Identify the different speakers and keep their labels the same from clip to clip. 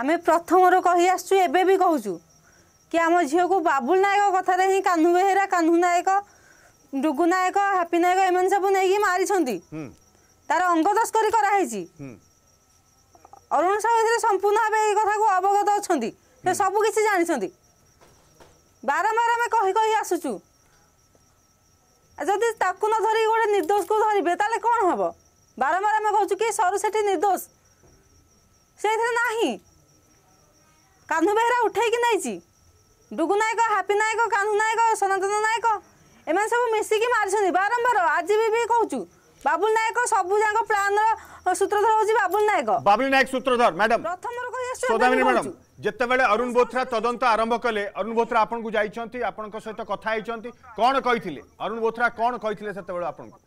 Speaker 1: ଆମେ ପ୍ରଥମରୁ କହି ଆସୁଛୁ ଏବେ ବି କହୁଛୁ କି ଆମ ଝିଅକୁ ବାବୁଲ ନାୟକ କଥାରେ ହିଁ କାହ୍ନୁ ବେହେରା କାହ୍ନୁ ନାୟକ ଡୁଗୁ ନାୟକ ହାପି ନାୟକ ଏମାନେ ସବୁ ନେଇକି ମାରିଛନ୍ତି ତାର ଅଙ୍ଗ ତସ୍କରୀ କରାହେଇଛି ଅରୁଣ ସାହୁ ଏଥିରେ ସମ୍ପୂର୍ଣ୍ଣ ଭାବେ ଏଇ କଥାକୁ ଅବଗତ ଅଛନ୍ତି ସେ ସବୁ କିଛି ଜାଣିଛନ୍ତି ବାରମ୍ବାର ଆମେ କହି କହି ଆସୁଛୁ ଯଦି ତାକୁ ନ ଧରିକି ଗୋଟେ ନିର୍ଦ୍ଦୋଷକୁ ଧରିବେ ତାହେଲେ କ'ଣ ହେବ ବାରମ୍ବାର ଆମେ କହୁଛୁ କି ସରୁ ସେଠି ନିର୍ଦ୍ଦୋଷ ସେଇଥିରେ ନାହିଁ କାହ୍ନୁ ବେହେରା ଉଠେଇକି ନେଇଛି ଡୁଗୁ ନାୟକ ହାପି ନାୟକ କାହ୍ନୁ ନାୟକ ସନାତନ ନାୟକ ଏମାନେ ସବୁ ମିଶିକି ମାରିଛନ୍ତି ବାରମ୍ବାର ଆଜି ବି କହୁଛୁ ବାବୁଲ
Speaker 2: ନାୟକ ସବୁ ଯାକ ପ୍ଲାନର ସୂତ୍ରଧର ହଉଛି ବାବୁଲ ନାୟକ ବାବୁଲ ନାୟକ ସୂତ୍ରଧର ମ୍ୟାଡମ ପ୍ରଥମ ଯେତେବେଳେ ଅରୁଣ ବୋଥ୍ରା ତଦନ୍ତ ଆରମ୍ଭ କଲେ ଅରୁଣ ବୋଥ୍ରା ଆପଣଙ୍କୁ ଯାଇଛନ୍ତି ଆପଣଙ୍କ ସହିତ କଥା ହେଇଛନ୍ତି କ'ଣ କହିଥିଲେ ଅରୁଣ ବୋଥ୍ରା କ'ଣ କହିଥିଲେ ସେତେବେଳେ ଆପଣଙ୍କୁ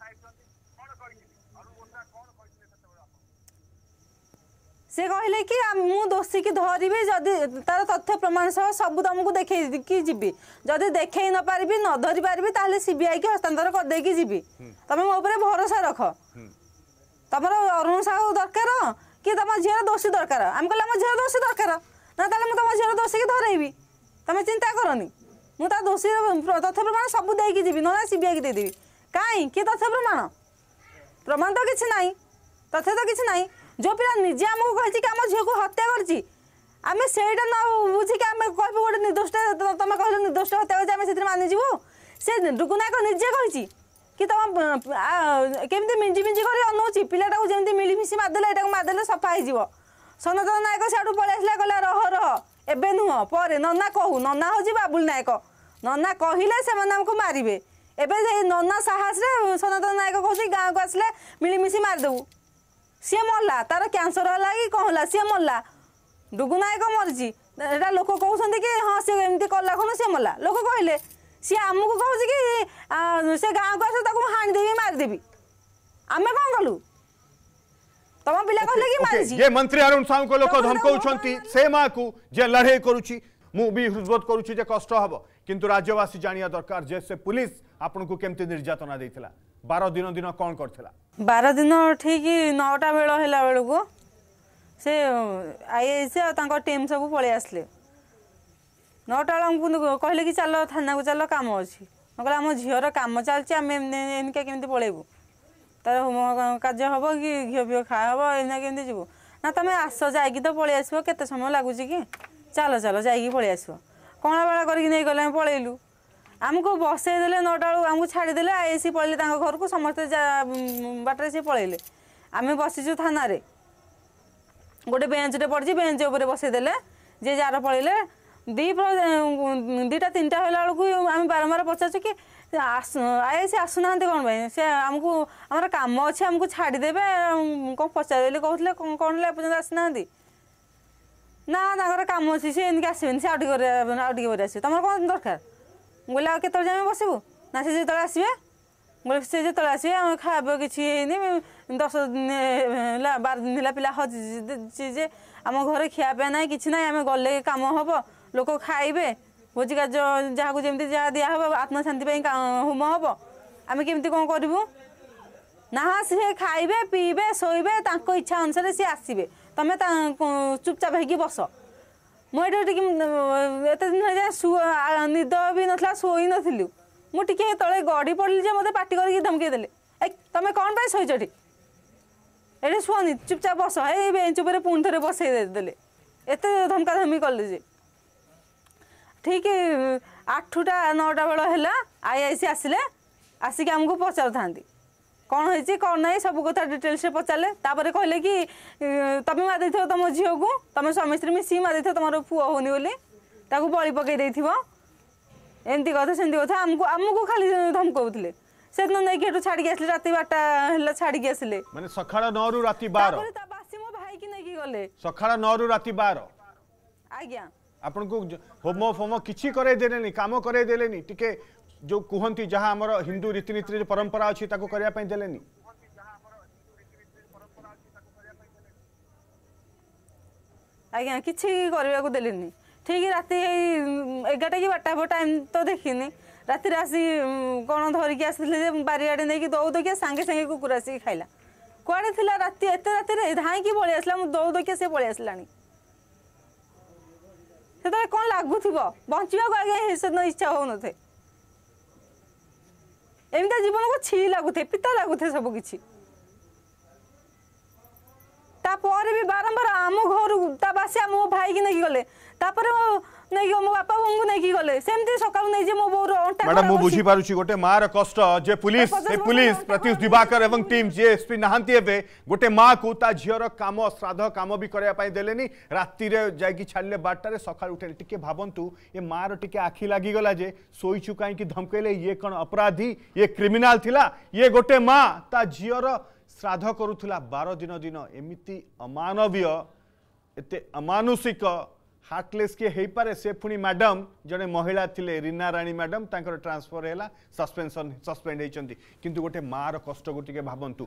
Speaker 1: সে কহিলে কি মু দোষীকে ধরিবি যদি তার তথ্য প্রমাণ সহ সবু তুমକୁ দেখেইকি ଯିବି যদি দেখেই নপারিবি ন ধরি পারিবি তাহলে সিবিআই কি হস্তান্তর করিদেইকি ଯିବି তুমি মো উপরে ভরসা রখ তোমার অরুণ সাহু দরকার কি তোমার ঝিওর দোষী দরকার আমি কলে আমার ঝিওর দোষী দরকার না তাহলে মু তোমার ঝিওর দোষীকে ধরাইবি তুমি চিন্তা করনি মু তা দোষী তথ্য প্রমাণ সবু দেইকি ଯିବି নহলে সিবিআইকে ଦେଇଦେବି କାହିଁ କି ତଥ୍ୟ ପ୍ରମାଣ ପ୍ରମାଣ ତ କିଛି ନାହିଁ ତଥ୍ୟ ତ କିଛି ନାହିଁ যে পিলা নিজে আমাকে কহিছি কি আমার ঝিউকে হত্যা করছি আমি সেইটা ন বুঝিকি আমি কহবু গোটে নির্দোষ তুমি কহিল নির্দোষ হত্যা করছি আমি সেটা মানিযু সে রুকুনায়ক নিজে কহিছি কি তোমার কেমতি মিঞ্জি মিঞ্জি করে অনৌছি পিলাটা যেমনি মিলিমিশি মারিদেলে এটা মারিদেলে সফা হয়ে যাব সনাতন নায়ক সিয়াড়ু পড়ে আসলে কলে রহ রহ এবে নুহ পরে ননা কহু ননা হচ্ছে বাবুল নায়ক ননা কহিলে সে আমাকে মারিবে এবে সেই ননা সাহসরে সনাতন নায়ক কৌছি গাঁকু আসলে মিলিমিশি মারিদেবু ସିଏ ମରିଲା ତାର তার ହେଲା କି କଣ ହେଲା ସିଏ ମରିଲା মরলা ডুগুনা ମରିଛି ଏଇଟା ଲୋକ କହୁଛନ୍ତି କି ହଁ হ্যাঁ ଏମିତି କଲା কলা ସିଏ ମରିଲା ଲୋକ କହିଲେ ସିଏ ଆମକୁ କହୁଛି କି ସେ ଗାଁକୁ গাঁকু ତାକୁ ମୁଁ ହାଣିଦେବି ମାରିଦେବି ଆମେ
Speaker 2: କଣ কলু ତମ ପିଲା କହିଲେ କି ମାରିଛି ଯେ ମନ୍ତ୍ରୀ ଅରୁଣ ସାହୁଙ୍କ ଲୋକ ଧମକଉଛନ୍ତି ସେ ମାଆକୁ ଯେ ଲଢ଼େଇ କରୁଛି ମୁଁ ବି ହୃଦବୋଧ କରୁଛି ଯେ କଷ୍ଟ ହେବ କିନ୍ତୁ ରାଜ୍ୟବାସୀ ଜାଣିବା ଦରକାର ଯେ ସେ ପୁଲିସ ଆପଣଙ୍କୁ କେମିତି ନିର୍ଯାତନା ଦେଇଥିଲା ବାର ଦିନ ଦିନ କ'ଣ କରିଥିଲା
Speaker 1: ବାର ଦିନ ଠିକ ନଅଟା ବେଳ ହେଲା ବେଳକୁ ସେ ଆଇଏସି ଆଉ ତାଙ୍କ ଟିମ୍ ସବୁ ପଳେଇ ଆସିଲେ ନଅଟା ବେଳ ଆମକୁ କହିଲେ କି ଚାଲ ଥାନାକୁ ଚାଲ କାମ ଅଛି ମୁଁ କହିଲେ ଆମ ଝିଅର କାମ ଚାଲିଛି ଆମେ ଏମିତିକା କେମିତି ପଳେଇବୁ ତାର କାର୍ଯ୍ୟ ହବ କି ଘିଅ ଫିଅ ଖାଇ ହବ ଏମିତି କେମିତି ଯିବୁ ନା ତମେ ଆସ ଯାଇକି ତ ପଳେଇ ଆସିବ କେତେ ସମୟ ଲାଗୁଛି କି ଚାଲ ଚାଲ ଯାଇକି ପଳେଇ ଆସିବ କଣ ବେଳା କରିକି ନେଇଗଲେ ଆମେ ପଳେଇଲୁ ଆମକୁ ବସେଇ ଦେଲେ ନଅଟା ବେଳକୁ ଆମକୁ ଛାଡ଼ିଦେଲେ ଆଇ ସି ପଳେଇଲେ ତାଙ୍କ ଘରକୁ ସମସ୍ତେ ବାଟରେ ସିଏ ପଳେଇଲେ ଆମେ ବସିଛୁ ଥାନାରେ ଗୋଟେ ବେଞ୍ଚଟେ ପଡ଼ିଛି ବେଞ୍ଚ ଉପରେ ବସେଇ ଯିଏ ଯାହାର ପଳେଇଲେ ଦୁଇ ଦୁଇଟା ତିନିଟା ହେଲା ବେଳକୁ ଆମେ ବାରମ୍ବାର ପଚାରୁଛୁ କି ଆଇ ସେ ଆସୁନାହାନ୍ତି କ'ଣ ପାଇଁ ସେ ଆମକୁ ଆମର କାମ ଅଛି ଆମକୁ ଛାଡ଼ିଦେବେ କ'ଣ ପଚାରିଲେ କହୁଥିଲେ କ'ଣ କ'ଣ ହେଲା ଏପର୍ଯ୍ୟନ୍ତ ଆସିନାହାନ୍ତି ନା ତାଙ୍କର କାମ ଅଛି ସେ ଏମିତି ଆସିବେନି ସେ ଆଉ ଟିକେ ଆଉ ଟିକେ ପରେ ଆସିବେ ତମର କ'ଣ ଦରକାର ମୁଁ କହିଲି ଆଉ କେତେବେଳେ ଯାଏଁ ବସିବୁ ନା ସେ ଯେତେବେଳେ ଆସିବେ ମୁଁ କହିଲି ସେ ଯେତେବେଳେ ଆସିବେ ଆମେ ଖାଇବା କିଛି ହେଇନି ଦଶ ଦିନ ହେଲା ବାର ଦିନ ହେଲା ପିଲା ହଜିଛି ଯେ ଆମ ଘରେ ଖିଆପିଆ ନାହିଁ କିଛି ନାହିଁ ଆମେ ଗଲେ କାମ ହେବ ଲୋକ ଖାଇବେ ଭୋଜି କାର୍ଯ୍ୟ ଯାହାକୁ ଯେମିତି ଯାହା ଦିଆହେବ ଆତ୍ମଶାନ୍ତି ପାଇଁ ହୋମ ହେବ ଆମେ କେମିତି କ'ଣ କରିବୁ ନା ସିଏ ଖାଇବେ ପିଇବେ ଶୋଇବେ ତାଙ୍କ ଇଚ୍ଛା ଅନୁସାରେ ସିଏ ଆସିବେ ତମେ ଚୁପଚାପ ହେଇକି ବସ ମୁଁ ଏଇଟା ଟିକେ ଏତେ ଦିନ ହେଲା ନିଦ ବି ନଥିଲା ଶୋଇନଥିଲୁ ମୁଁ ଟିକେ ତଳେ ଗଡ଼ି ପଡ଼ିଲି ଯେ ମୋତେ ପାଟି କରିକି ଧମକେଇ ଦେଲେ ଏ ତମେ କ'ଣ ପାଇଁ ଶୋଇଛ ଏଠି ଏଠି ଶୁଅନି ଚୁପଚାପ ବସ ଏଇ ବେଞ୍ଚ ଉପରେ ପୁଣି ଥରେ ବସେଇ ଦେଲେ ଏତେ ଧମକା ଧମକି କଲେ ଯେ ଠିକ୍ ଆଠଟା ନଅଟା ବେଳ ହେଲା ଆଇ ଆଇ ସି ଆସିଲେ ଆସିକି ଆମକୁ ପଚାରୁଥାନ୍ତି କ'ଣ ହେଇଛି କ'ଣ ନାହିଁ ସବୁ କଥା ଡିଟେଲ୍ସରେ ପଚାରିଲେ ତାପରେ କହିଲେ କି ତମେ ମାରିଦେଇଥିବ ତମ ଝିଅକୁ ତମେ ସ୍ୱାମୀ ସ୍ତ୍ରୀ ମିଶିକି ମାରିଦେଇଥିବ ତମର ପୁଅ ହେଉନି ବୋଲି ତାକୁ ବଳି ପକାଇ ଦେଇଥିବ ଏମିତି କଥା ସେମିତି କଥା ଆମକୁ ଆମକୁ ଖାଲି ଧମକାଉଥିଲେ ସେଦିନ ନେଇକି ଏଠୁ ଛାଡ଼ିକି ଆସିଲେ ରାତି ବାରଟା ହେଲା ଛାଡ଼ିକି
Speaker 2: ଆସିଲେ ମାନେ ସକାଳ ନଅରୁ ରାତି ବାର ତା ବାସି ମୋ
Speaker 1: ଭାଇକି ନେଇକି ଗଲେ
Speaker 2: ସକାଳ ନଅରୁ ରାତି ବାର ଆଜ୍ଞା ଆପଣଙ୍କୁ ହୋମ ଫୋମ କିଛି କରାଇ ଦେଲେନି କାମ କରାଇ ଦେଲେନି ଟିକେ ଯେଉଁ କୁହନ୍ତି ଯାହା ଆମର ହିନ୍ଦୁ ରୀତିନୀତିରେ ଯେଉଁ ପରମ୍ପରା ଅଛି ତାକୁ କରିବା ପାଇଁ ଦେଲେନି
Speaker 1: ଆଜ୍ଞା କିଛି କରିବାକୁ ଦେଲେନି ଠିକ୍ ରାତି ଏଇ ଏଗାରଟା କି ବାରଟା ଫଟା ଏମିତି ତ ଦେଖିନି ରାତିରେ ଆସି କ'ଣ ଧରିକି ଆସିଥିଲେ ଯେ ବାରିଆଡ଼େ ନେଇକି ଦୌଦକିଆ ସାଙ୍ଗେ ସାଙ୍ଗେ କୁକୁର ଆସିକି ଖାଇଲା କୁଆଡ଼େ ଥିଲା ରାତି ଏତେ ରାତିରେ ଧାଇଁକି ପଳେଇ ଆସିଲା ମୁଁ ଦୌଦକିଆ ସେ ପଳେଇ ଆସିଲାଣି ସେତେବେଳେ କ'ଣ ଲାଗୁଥିବ ବଞ୍ଚିବାକୁ ଆଜ୍ଞା ସେଦିନ ଇଚ୍ଛା ହଉନଥାଏ ଏମିତିଆ ଜୀବନକୁ ଛି ଲାଗୁଥାଏ ପିତା ଲାଗୁଥାଏ ସବୁ କିଛି ତାପରେ ବି ବାରମ୍ବାର ଆମ ଘରୁ ତା ବାସିଆ ମୋ ଭାଇକି ନେଇକି ଗଲେ ତାପରେ ନେଇକି ମୋ ବାପା ବୋଉଙ୍କୁ ନେଇକି ଗଲେ ସେମିତି ସକାଳୁ ନେଇଯିବେ ମୋ ବୋଉର
Speaker 2: ম্যাডাম মু বুঝি পারুছি গোটে মার কষ্ট যে পুলিশ সে পুলিশ প্রত্যুষ দিবাকর এবং টিম যে এসপি নাহান্তি এবে গোটে মা কু তা ঝিওর কাম শ্রাদ্ধ কাম বি করা পাই দেলেনি রাতিরে যাইকি ছাড়লে বারটারে সকাল উঠে টিকে ভাবন্তু এ মার টিকে আখি লাগি গলা যে শোইছু কাইকি ধমকাইলে ইয়ে কোন অপরাধী ইয়ে ক্রিমিনাল থিলা ইয়ে গোটে মা তা ঝিওর শ্রাদ্ধ করুথিলা 12 দিন দিন এমিতি অমানবীয় এতে অমানুষিক हार्टलेस किए हो पाए से पुणी मैडम जड़े महिला थिले रीना राणी मैडम तांकर ट्रांसफर है सस्पेनसन सस्पेड होती कि गोटे मार कष्ट को टिके भावंतु